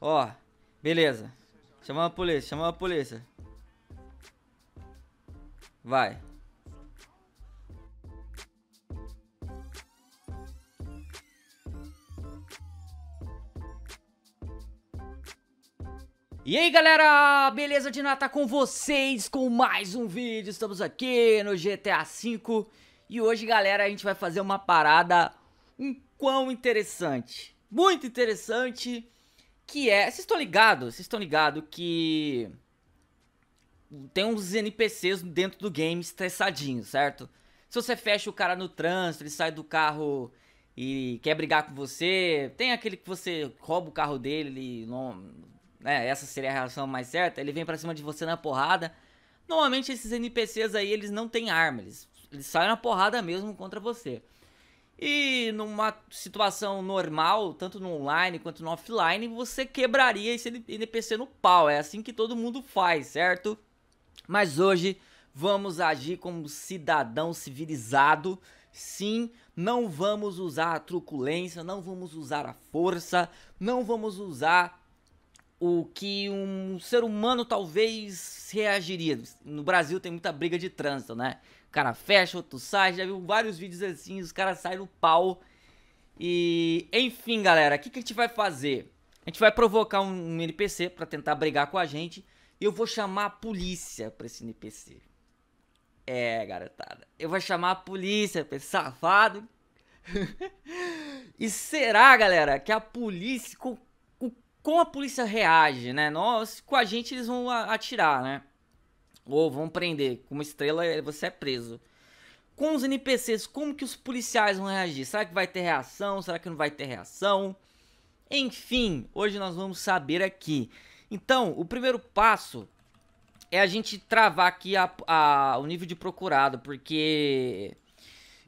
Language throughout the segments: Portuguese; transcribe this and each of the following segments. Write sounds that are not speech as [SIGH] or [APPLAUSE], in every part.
Ó, beleza. Chama a polícia, chama a polícia. Vai. E aí galera, beleza de tá com vocês com mais um vídeo, estamos aqui no GTA V E hoje galera a gente vai fazer uma parada um quão interessante, muito interessante que é. Vocês estão ligados? Vocês estão ligados que. Tem uns NPCs dentro do game estressadinhos, certo? Se você fecha o cara no trânsito, ele sai do carro e quer brigar com você. Tem aquele que você rouba o carro dele, ele não. Né, essa seria a reação mais certa. Ele vem para cima de você na porrada. Normalmente esses NPCs aí, eles não têm arma, eles, eles saem na porrada mesmo contra você. E numa situação normal, tanto no online quanto no offline, você quebraria esse NPC no pau. É assim que todo mundo faz, certo? Mas hoje vamos agir como cidadão civilizado. Sim, não vamos usar a truculência, não vamos usar a força, não vamos usar o que um ser humano talvez reagiria. No Brasil tem muita briga de trânsito, né? O cara fecha, outro sai. Já viu vários vídeos assim, os caras saem no pau. E, enfim, galera, o que, que a gente vai fazer? A gente vai provocar um, NPC para tentar brigar com a gente. E eu vou chamar a polícia pra esse NPC. É, garotada. Eu vou chamar a polícia pra esse safado. [LAUGHS] e será, galera, que a polícia como a polícia reage, né? Nós, com a gente, eles vão atirar, né? Ou vão prender. Com uma estrela, é, você é preso. Com os NPCs, como que os policiais vão reagir? Será que vai ter reação? Será que não vai ter reação? Enfim, hoje nós vamos saber aqui. Então, o primeiro passo é a gente travar aqui a, a, o nível de procurado, porque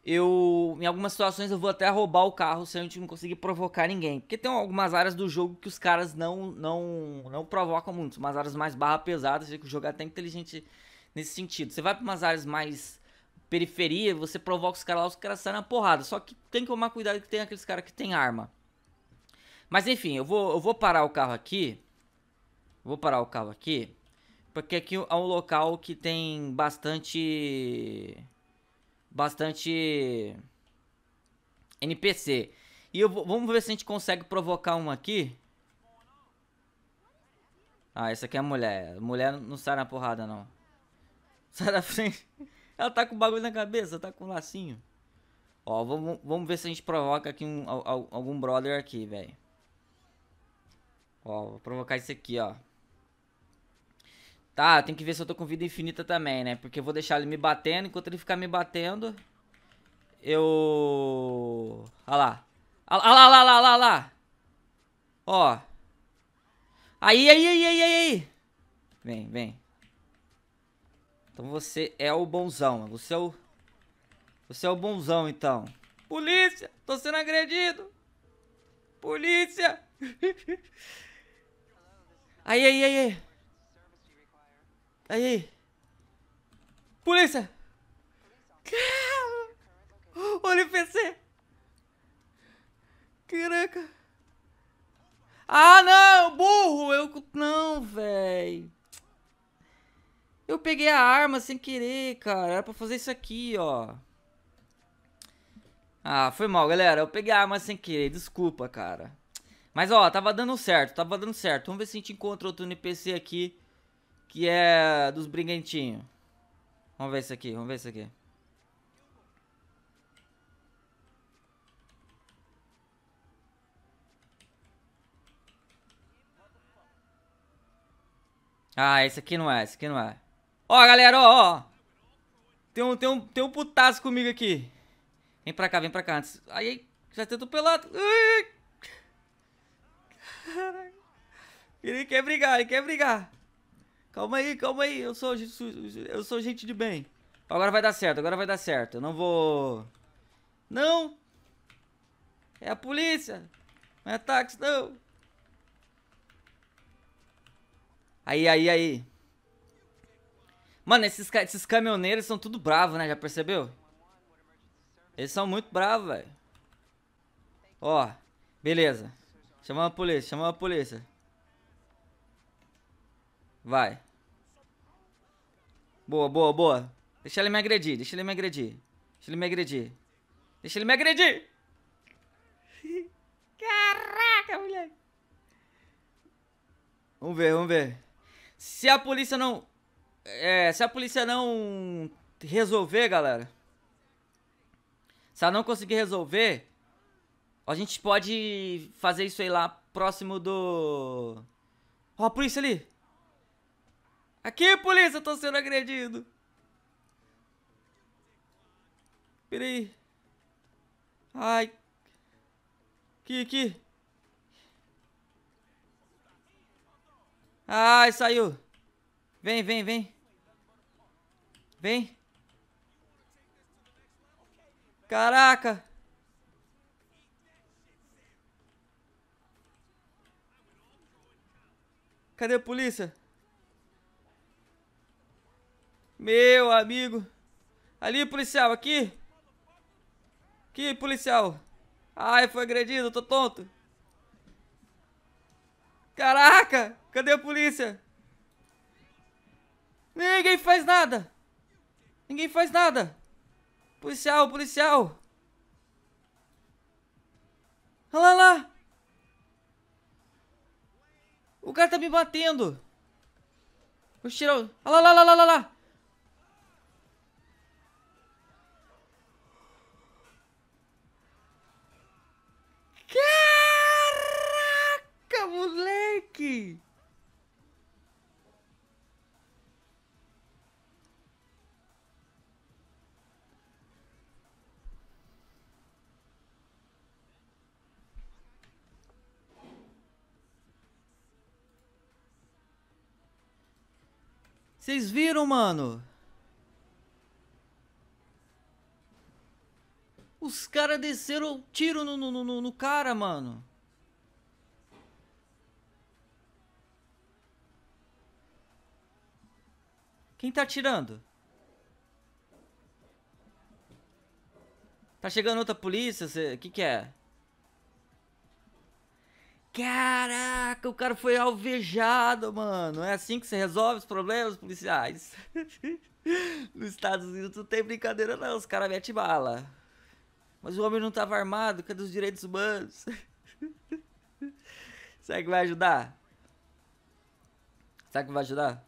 eu em algumas situações eu vou até roubar o carro se a gente não conseguir provocar ninguém. Porque tem algumas áreas do jogo que os caras não não não provocam muito, umas áreas mais barra pesadas, que o jogo é até inteligente nesse sentido. Você vai para umas áreas mais periferia, você provoca os caras lá, os caras saem na porrada. Só que tem que tomar cuidado que tem aqueles caras que tem arma. Mas enfim, eu vou, eu vou parar o carro aqui. Vou parar o carro aqui. Porque aqui é um local que tem bastante bastante NPC. E eu vou, vamos ver se a gente consegue provocar uma aqui. Ah, essa aqui é a mulher. A mulher não sai na porrada, não. [LAUGHS] Sai da frente. Ela tá com bagulho na cabeça, tá com um lacinho. Ó, vamos, vamos ver se a gente provoca aqui um, algum brother aqui, velho. Ó, vou provocar isso aqui, ó. Tá, tem que ver se eu tô com vida infinita também, né? Porque eu vou deixar ele me batendo. Enquanto ele ficar me batendo, eu... Olha lá. Olha lá, olha lá, olha lá, Ó. Aí, aí, aí, aí, aí. Vem, vem. Então você é o bonzão. Você é o... Você é o bonzão, então. Polícia! Tô sendo agredido! Polícia! [LAUGHS] aí, aí, aí, aí. Aí. Polícia! Caramba! Olha o PC! Caraca! Ah, não! Burro! Eu... Não, velho. Eu peguei a arma sem querer, cara. Era pra fazer isso aqui, ó. Ah, foi mal, galera. Eu peguei a arma sem querer. Desculpa, cara. Mas, ó, tava dando certo. Tava dando certo. Vamos ver se a gente encontra outro NPC aqui que é dos briguentinhos. Vamos ver isso aqui, vamos ver isso aqui. Ah, esse aqui não é, esse aqui não é. Ó, galera, ó, ó. Tem um, tem um, tem um putaço comigo aqui. Vem pra cá, vem pra cá. Antes. Aí, já tentou pelado. Caralho. Ele quer brigar, ele quer brigar. Calma aí, calma aí. Eu sou, eu sou gente de bem. Agora vai dar certo, agora vai dar certo. Eu não vou... Não! É a polícia! Não é táxi, não! Aí, aí, aí. Mano, esses, esses caminhoneiros são tudo bravos, né? Já percebeu? Eles são muito bravos, velho. Ó, beleza. Chamamos a polícia, chamamos a polícia. Vai. Boa, boa, boa. Deixa ele me agredir, deixa ele me agredir. Deixa ele me agredir. Deixa ele me agredir! [LAUGHS] Caraca, moleque! Vamos ver, vamos ver. Se a polícia não... É, se a polícia não resolver, galera... Se ela não conseguir resolver... A gente pode fazer isso aí lá próximo do... Ó, oh, a polícia ali! Aqui, polícia, eu tô sendo agredido. Peraí. Ai. Aqui, aqui. Ai, saiu. Vem, vem, vem. Vem. Caraca. Cadê a polícia? Meu amigo. Ali, policial, aqui. Aqui, policial. Ai, foi agredido, tô tonto. Caraca, cadê a polícia? Ninguém faz nada. Ninguém faz nada. Policial, policial. Olha lá, lá. O cara tá me batendo. Vou tirar o... Olha lá, lá, lá, lá, lá. Vocês viram, mano? Os caras desceram tiro no, no, no, no cara, mano. Quem tá atirando? Tá chegando outra polícia? O que que é? Caraca, o cara foi alvejado, mano. É assim que você resolve os problemas policiais. [LAUGHS] Nos Estados Unidos não tem brincadeira, não. Os caras metem bala. Mas o homem não estava armado, cadê os direitos humanos? [LAUGHS] Será que vai ajudar? Será que vai ajudar?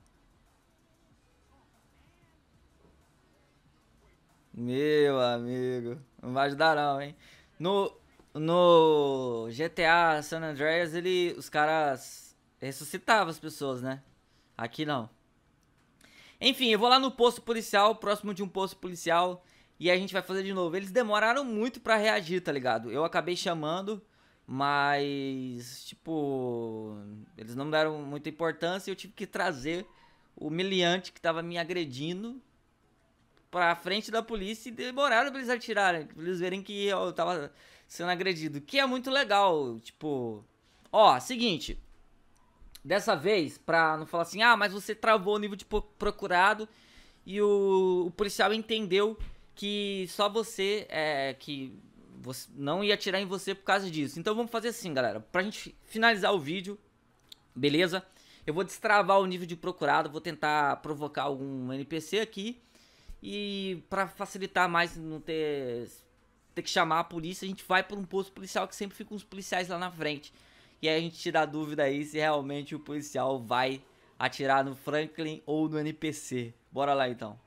Meu amigo, não vai ajudar não, hein? No, no GTA San Andreas, ele, os caras ressuscitavam as pessoas, né? Aqui não. Enfim, eu vou lá no posto policial, próximo de um posto policial, e a gente vai fazer de novo. Eles demoraram muito para reagir, tá ligado? Eu acabei chamando, mas, tipo, eles não deram muita importância e eu tive que trazer o miliante que tava me agredindo pra frente da polícia e demoraram pra eles atirarem, pra eles verem que eu tava sendo agredido, que é muito legal, tipo, ó, seguinte, dessa vez, pra não falar assim, ah, mas você travou o nível de procurado e o, o policial entendeu que só você, é, que você não ia atirar em você por causa disso. Então vamos fazer assim, galera, pra gente finalizar o vídeo, beleza? Eu vou destravar o nível de procurado, vou tentar provocar algum NPC aqui. E para facilitar mais não ter ter que chamar a polícia, a gente vai para um posto policial que sempre fica uns policiais lá na frente. E aí a gente tira a dúvida aí se realmente o policial vai atirar no Franklin ou no NPC. Bora lá então.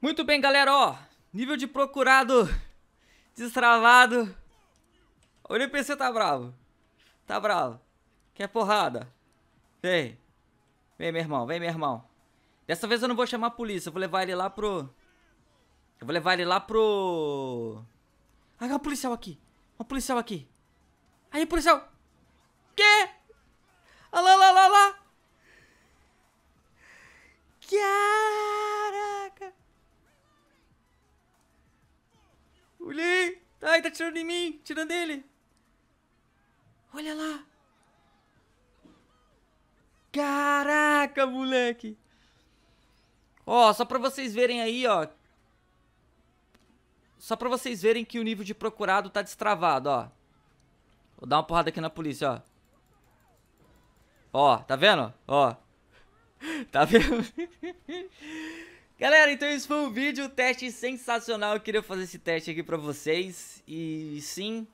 Muito bem, galera, ó. Nível de procurado destravado. O NPC tá bravo. Tá bravo. Quer porrada? Vem. Vem, meu irmão. Vem, meu irmão. Dessa vez eu não vou chamar a polícia. Eu vou levar ele lá pro... Eu vou levar ele lá pro... Aí uma policial aqui. Uma policial aqui. Aí, policial. Quê? Olha lá, lá, lá, lá. Caraca. Olhei. Tá Ai, tá tirando em mim. Tirando dele. Olha lá. Caraca, moleque. Ó, só pra vocês verem aí, ó, só pra vocês verem que o nível de procurado tá destravado, ó. Vou dar uma porrada aqui na polícia, ó. Ó, tá vendo? Ó. [LAUGHS] Tá vendo? [LAUGHS] Galera, então esse foi um vídeo, um teste sensacional. Eu queria fazer esse teste aqui pra vocês. E sim,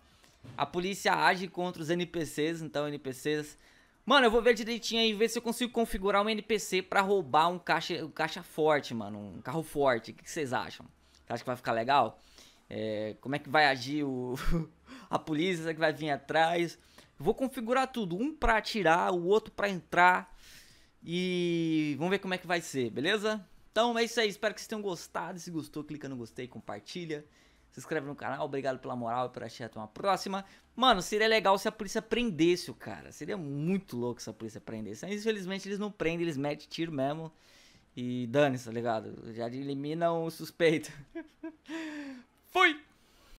a polícia age contra os NPCs, então NPCs... Mano, eu vou ver direitinho aí, ver se eu consigo configurar um NPC pra roubar um caixa, um caixa forte, mano. Um carro forte. O que vocês acham? Você acha que vai ficar legal? é, como é que vai agir o, [LAUGHS] a polícia que vai vir atrás. Vou configurar tudo, um para atirar, o outro para entrar e vamos ver como é que vai ser, beleza? Então é isso aí, espero que vocês tenham gostado. Se gostou, clica no gostei, compartilha, se inscreve no canal. Obrigado pela moral e por assistir até uma próxima. Mano, seria legal se a polícia prendesse o cara. Seria muito louco se a polícia prendesse. Mas, infelizmente eles não prendem, eles metem tiro mesmo. E dane-se, tá ligado? Já eliminam o suspeito. [LAUGHS] Fui!